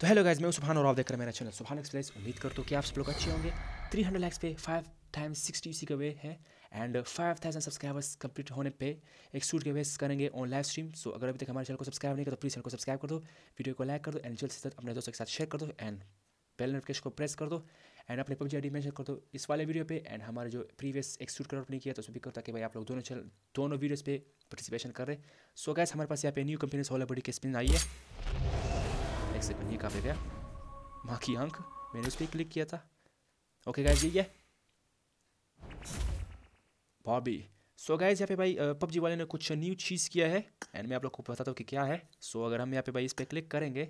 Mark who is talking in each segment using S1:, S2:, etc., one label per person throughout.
S1: तो hello guys मैं सुबहान और आप देख रहे हैं मेरा चैनल सुबहान एक्सप्रेस उम्मीद करता हूँ कि आप सब लोग अच्छे होंगे थ्री हंड्रेड लैक्स पे फाइव टाइम्स सिक्सटी सी का वे है and five thousand subscribers complete होने पे एक सूट के वेस करेंगे ऑन लाइव स्ट्रीम सो अगर अभी तक हमारे चैनल को सब्सक्राइब नहीं कर तो प्लीज़ चैनल को सब्सक्राइब कर दो वीडियो को लाइक कर दो एंड जल्द से जल्द अपने दोस्तों के साथ शेयर कर दो एंड बेल नोटिफिकेशन को प्रेस कर दो एंड अपने पबजी आई मेंशन कर दो इस वाले वीडियो पे एंड हमारे जो प्रीवियस एक शूट कर नहीं किया तो उसमें भी करता कि भाई आप लोग दोनों चैनल दोनों वीडियोज़ पे पार्टिसिपेशन कर रहे सो so गैस हमारे पास यहाँ पे न्यू कंपनी सोलह बड़ी की स्पिन आई है सकते हैं ये कहाँ पे गया माँ की आंख मैंने उस पर क्लिक किया था ओके गाइज ये बॉबी सो गाइज यहाँ पे भाई पबजी वाले ने कुछ न्यू चीज़ किया है एंड मैं आप लोग को बताता हूँ कि क्या है सो so, अगर हम यहाँ पे भाई इस पर क्लिक करेंगे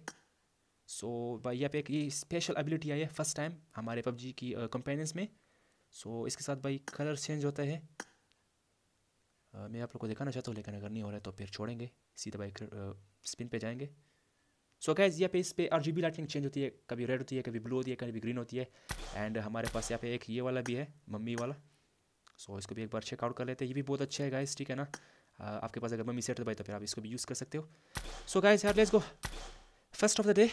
S1: सो so, भाई यहाँ पे एक ये स्पेशल एबिलिटी आई है फर्स्ट टाइम हमारे पबजी की कंपेनियंस uh, में सो so, इसके साथ भाई कलर चेंज होता है uh, मैं आप लोग को दिखाना चाहता हूँ लेकिन अगर नहीं हो रहा है तो फिर छोड़ेंगे सीधा भाई स्पिन पे जाएंगे सो गैस यहाँ पे इस पे R G B lighting change होती है कभी रेड होती है कभी ब्लू होती है कभी ग्रीन होती है एंड हमारे पास यहाँ पे एक ये वाला भी है मम्मी वाला सो so, इसको भी एक बार चेकआउट कर लेते हैं ये भी बहुत अच्छा है गैस ठीक है ना uh, आपके पास अगर मम्मी सेट है तो भाई तो फिर आप इसको भी यूज़ कर सकते हो सो गैस यार let's go first of the day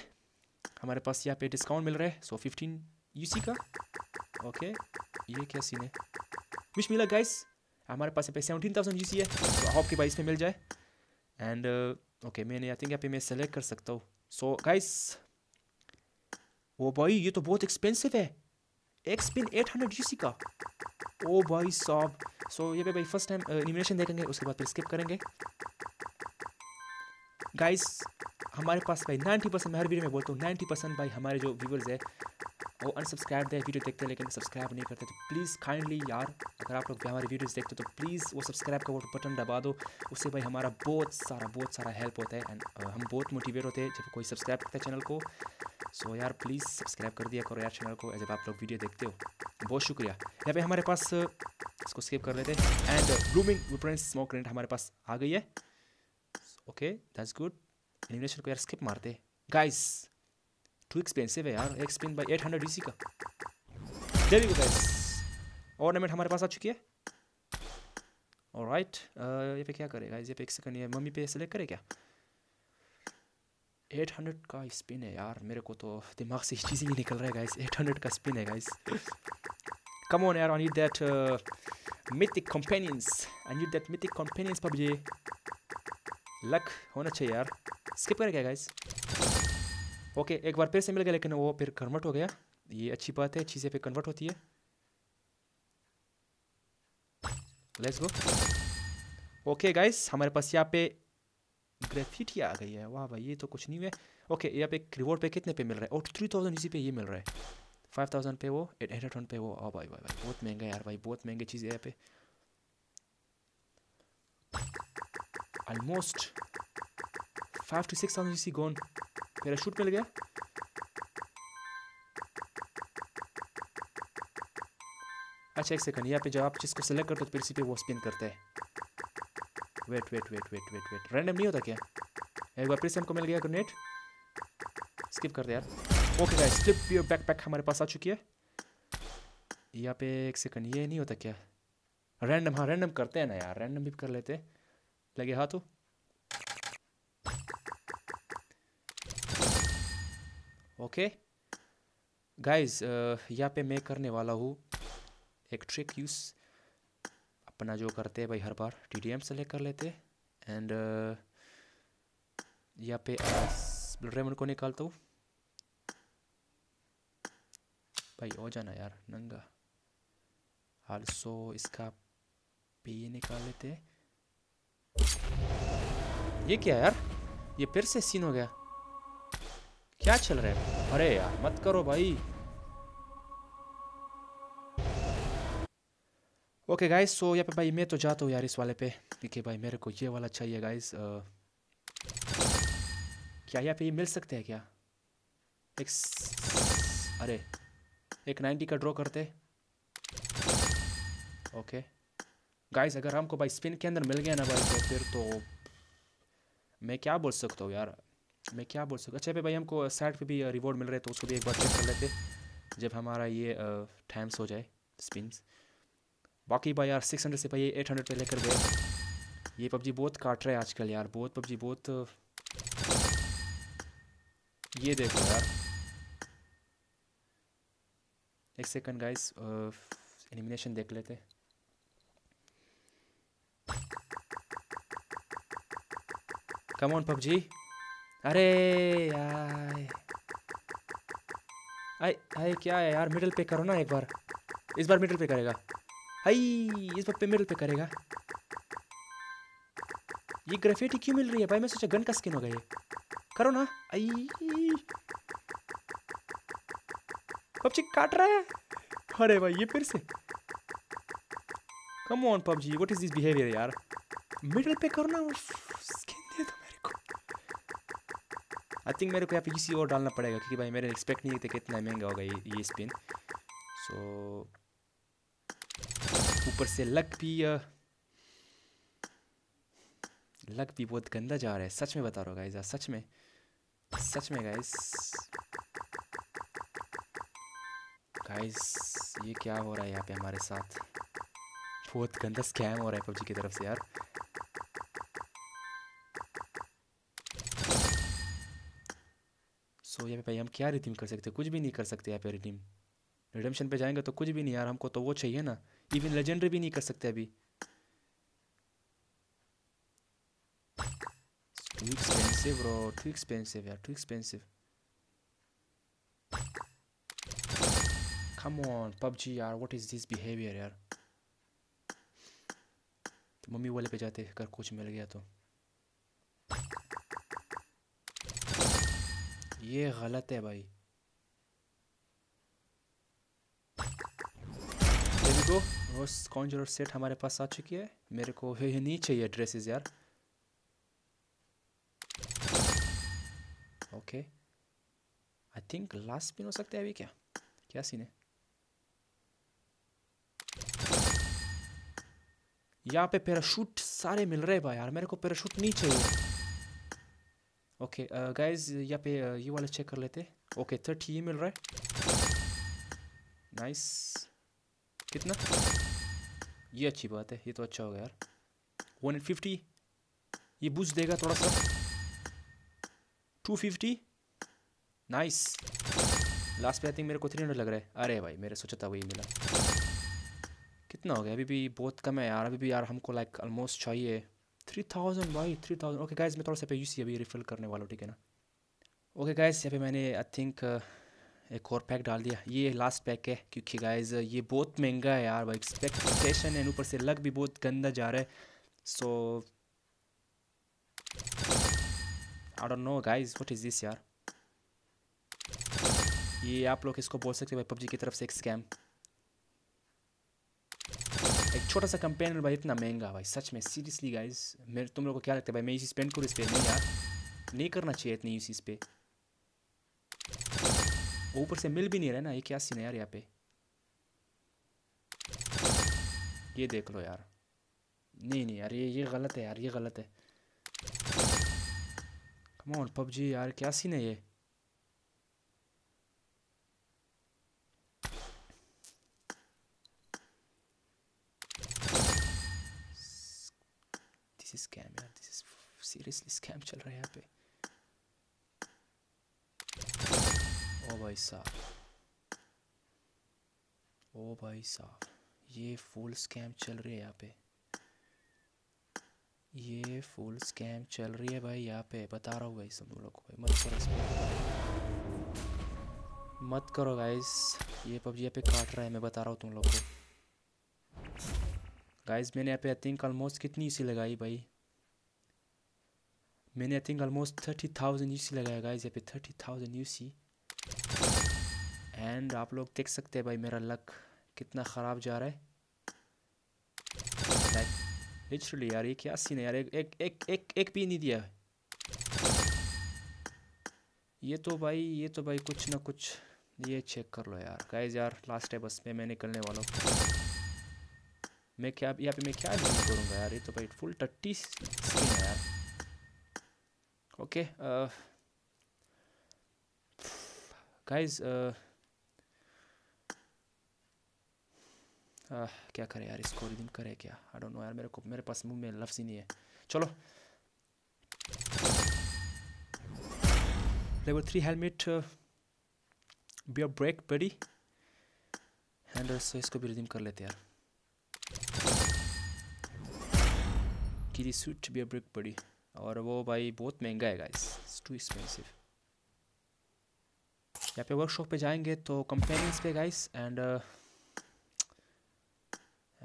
S1: हमारे पास यहाँ पे डिस्काउंट मिल रहा है सो फिफ्टीन यू का ओके okay, ये क्या सीन है विश मिला गाइस हमारे पास यहाँ पे सेवनटीन थाउजेंड यू सी है तो आपके पास इसमें मिल जाए एंड ओके uh, मैंने आई थिंक यहाँ पे मैं सेलेक्ट कर सकता हूँ सो गाइस ओ भाई ये तो बहुत एक्सपेंसिव है एक्स पिन एट हंड्रेड सी का ओ भाई सॉफ सो ये पे भाई फर्स्ट टाइम एनिमेशन देखेंगे उसके बाद फिर स्किप करेंगे गाइस हमारे पास भाई नाइन्टी परसेंट मैं हर वीडियो में बोलता हूँ नाइन्टी परसेंट भाई हमारे जो व्यूवर्स है वो अनसब्सक्राइब दे वीडियो देखते हैं लेकिन सब्सक्राइब नहीं करते तो प्लीज़ काइंडली यार अगर आप लोग हमारी वीडियोज़ देखते हो तो प्लीज़ वो सब्सक्राइब का वो बटन दबा दो उससे भाई हमारा बहुत सारा बहुत सारा हेल्प होता है एंड हम बहुत मोटिवेट होते हैं जब कोई सब्सक्राइब करता है चैनल को सो यार प्लीज़ सब्सक्राइब कर दिया करो यार चैनल को जब आप लोग वीडियो देखते हो बहुत शुक्रिया यहाँ पे हमारे पास इसको स्किप कर लेते हैं and blooming vibrant smoke grenade हमारे पास आ गई है ओके दैट्स गुड एनिमेशन को यार स्किप मारते गाइस टू एक्सपेंसिव है यार एक spin by eight hundred D का देवी को ऑर्नामेंट हमारे पास आ चुकी है और राइट ये पे क्या करेगा ये पे एक सेकंड ये मम्मी पे सेलेक्ट करे क्या एट हंड्रेड का स्पिन है यार मेरे को तो दिमाग से चीज़ ही नहीं निकल रहा है गाइस एट हंड्रेड का स्पिन है गाइस कम ऑन यार I need that mythic companions I need that mythic companions PUB PUBG luck होना चाहिए यार स्किप करे क्या गाइस ओके एक बार फिर से मिल गया लेकिन वो फिर कन्वर्ट हो गया ये अच्छी बात है से फिर कन्वर्ट होती है लेट्स गो ओके गाइस हमारे पास यहाँ पे ग्रेफिटी आ गई है वाह भाई ये तो कुछ नहीं है ओके यहाँ पे रिवॉर्ड पे कितने पे मिल रहा है और थ्री थाउजेंड इसी पे ये मिल रहा है फाइव थाउजेंड पे वो एट हंड्रेड पे वो ओ भाई भाई भाई बहुत महंगा यार भाई बहुत महंगी चीज़ है यहाँ पे almost five to six thousand C gone shoot मिल गया अच्छा एक सेकंड यहाँ पे जब आप जिसको सेलेक्ट करते हो तो फिर इसी पे वो स्पिन करता है wait wait wait wait wait wait random नहीं होता क्या एक बार फिर से हमको मिल गया ग्रेनेड स्किप कर दे यार okay guys skip your backpack pack हमारे पास आ चुकी है यहाँ पे एक सेकंड ये नहीं होता क्या रैंडम हाँ रैंडम करते हैं ना यार रैंडम भी कर लेते लगे हाथों ओके गाइस uh, यहाँ पे मैं करने वाला हूँ एक ट्रिक यूज़ अपना जो करते हैं भाई हर बार टी डी एम सेलेक्ट कर लेते हैं एंड uh, यहाँ पे ब्लड रेमंड को निकालता हूँ भाई हो जाना यार नंगा आल्सो इसका पे ये निकाल लेते हैं ये क्या यार ये फिर से सीन हो गया क्या चल रहा है अरे यार मत करो भाई ओके गाइस सो यहाँ पे भाई मैं तो जाता हूँ यार इस वाले पे देखिए भाई मेरे को ये वाला चाहिए गाइस क्या यहाँ पे ये मिल सकते हैं क्या एक अरे एक नाइन्टी का ड्रॉ करते ओके गाइस अगर हमको भाई स्पिन के अंदर मिल गया ना भाई तो फिर तो मैं क्या बोल सकता हूँ यार मैं क्या बोल सकता अच्छा भाई हमको साइड पे भी रिवॉर्ड मिल रहे तो उसको भी एक बार चेक कर लेते जब हमारा ये टाइम्स हो जाए स्पिन्स बाकी भाई यार सिक्स हंड्रेड से भाई एट हंड्रेड पे लेकर गए ये पबजी बहुत काट रहा है आजकल यार बहुत पबजी बहुत ये देखो यार एक सेकंड गाइस एलिमिनेशन देख लेते कम ऑन पबजी अरे आए आए क्या है यार मिडल पे करो ना एक बार इस बार मिडिल पे करेगा आई इस बार पे मिडिल पे करेगा ये ग्रेफिटी क्यों मिल रही है भाई मैं सोचा गन का स्किन हो गई करो ना आई पबजी काट रहा है अरे भाई ये फिर से come on PUBG what is this behaviour यार मिडल पे करो ना आई थिंक मेरे को यहाँ पे किसी और डालना पड़ेगा क्योंकि भाई मेरे एक्सपेक्ट नहीं थे कि इतना महंगा होगा ये ये स्पिन सो ऊपर से लक भी लक भी बहुत गंदा जा रहा है सच में बता रहा हूँ गाइज सच में सच में गाइज गाइज ये क्या हो रहा है यहाँ पे हमारे साथ बहुत गंदा स्कैम हो रहा है पबजी की तरफ से यार तो यहाँ पे भाई हम क्या रिडीम कर सकते कुछ भी नहीं कर सकते यहाँ पे रिडीम रिडम्शन पे जाएंगे तो कुछ भी नहीं यार हमको तो वो चाहिए ना इवन लेजेंडरी भी नहीं कर सकते अभी टू एक्सपेंसिव टू एक्सपेंसिव यार too expensive come on PUBG यार व्हाट इज दिस बिहेवियर यार मम्मी वाले पे जाते अगर कुछ मिल गया तो ये गलत है भाई देखो वो कॉन्जर सेट हमारे पास आ चुकी है मेरे को ही नहीं चाहिए ड्रेसेस यार okay I think last pin हो सकते हैं अभी क्या क्या सीन है यहाँ पे पैराशूट सारे मिल रहे भाई यार मेरे को पैराशूट नहीं चाहिए ओके गाइज यहाँ पे ये वाला चेक कर लेते ओके थर्टी ये मिल रहा है नाइस कितना ये अच्छी बात है ये तो अच्छा होगा यार वन फिफ्टी ये बूझ देगा थोड़ा सा टू फिफ्टी नाइस लास्ट पे आई थिंक मेरे को थ्री हंड्रेड लग रहा है अरे भाई मेरे सोचा था वही मिला कितना हो गया अभी भी बहुत कम है यार अभी भी यार हमको लाइक ऑलमोस्ट चाहिए थ्री थाउजेंड भाई थ्री थाउजेंड ओके गाइज मैं थोड़ा सा पे यूसी अभी रिफिल करने वाला हूँ ठीक है ना ओके गाइज यहाँ पे मैंने आई थिंक uh, एक और पैक डाल दिया ये लास्ट पैक है क्योंकि गाइज ये बहुत महंगा है यार भाई एक्सपेक्टेशन है ऊपर से लग भी बहुत गंदा जा रहा है so I don't know guys what is this यार ये आप लोग इसको बोल सकते हो भाई पबजी की तरफ से एक स्कैम एक छोटा सा कंपेनर भाई इतना महंगा भाई सच में सीरियसली गाइज मेरे तुम लोग को क्या लगता है भाई मैं इसी स्पेंड करूँ इस पर नहीं यार नहीं करना चाहिए इतनी इसी पे ऊपर से मिल भी नहीं रहा ना ये क्या सीन है यार यहाँ पे ये देख लो यार नहीं नहीं यार ये ये गलत है यार ये गलत है कमॉन पबजी यार क्या सीन है ये सीरियसली स्कैम चल रहे हैं यहाँ पे ओ भाई साहब ओ भाई साहब ये फुल स्कैम चल रही है यहाँ पे ये फुल स्कैम चल रही है भाई यहाँ पे बता रहा हूँ भाई सब लोग को भाई मत करो मत करो गाइस ये पबजी यहाँ पे काट रहा है मैं बता रहा हूँ तुम लोग को गाइस मैंने यहाँ पे आई थिंक ऑलमोस्ट कितनी इसी लगाई भाई मैंने I think almost thirty thousand you see लगाया गाइज यहाँ पे thirty thousand you see and आप लोग देख सकते हैं भाई मेरा लक कितना ख़राब जा रहा है लिटरली यार ये क्या सीन है यार एक एक एक एक, एक भी नहीं दिया ये तो भाई ये तो भाई कुछ ना कुछ ये चेक कर लो यार गाइज यार लास्ट है बस में मैं निकलने वाला हूँ मैं क्या यहाँ पे मैं क्या करूँगा यार ये तो भाई फुल टट्टी okay uh, guys uh, uh, क्या करें यार इसको रिदम करें क्या आई डोंट नो यार मेरे को मेरे पास मुंह में लफ्ज़ ही नहीं है चलो level three helmet bear break a break buddy uh, इसको भी रिडीम कर लेते यार की सूट बी ब्रेक बड़ी और वो भाई बहुत महंगा है गाइस टू एक्सपेंसिव यहाँ पे वर्कशॉप पे जाएंगे तो कंपेनिंग्स पे guys and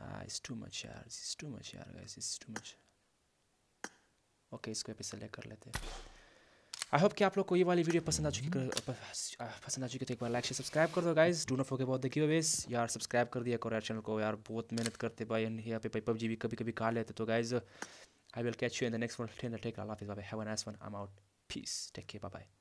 S1: it's too much यार इट्स टू मच यार guys it's too much okay इसको पे सेलेक्ट कर लेते हैं आई होप कि आप लोग को ये वाली वीडियो पसंद आ चुकी mm-hmm. पसंद आ चुकी तो एक बार लाइक से सब्सक्राइब कर दो guys do not forget about the giveaways यार सब्सक्राइब कर दिया करो यार चैनल को यार बहुत मेहनत करते भाई यहाँ पे भाई पबजी भी कभी कभी खा लेते तो guys I will catch you in the next one. Till take care. love Hafiz. bye. Have a nice one. I'm out. Peace. Take care. Bye bye.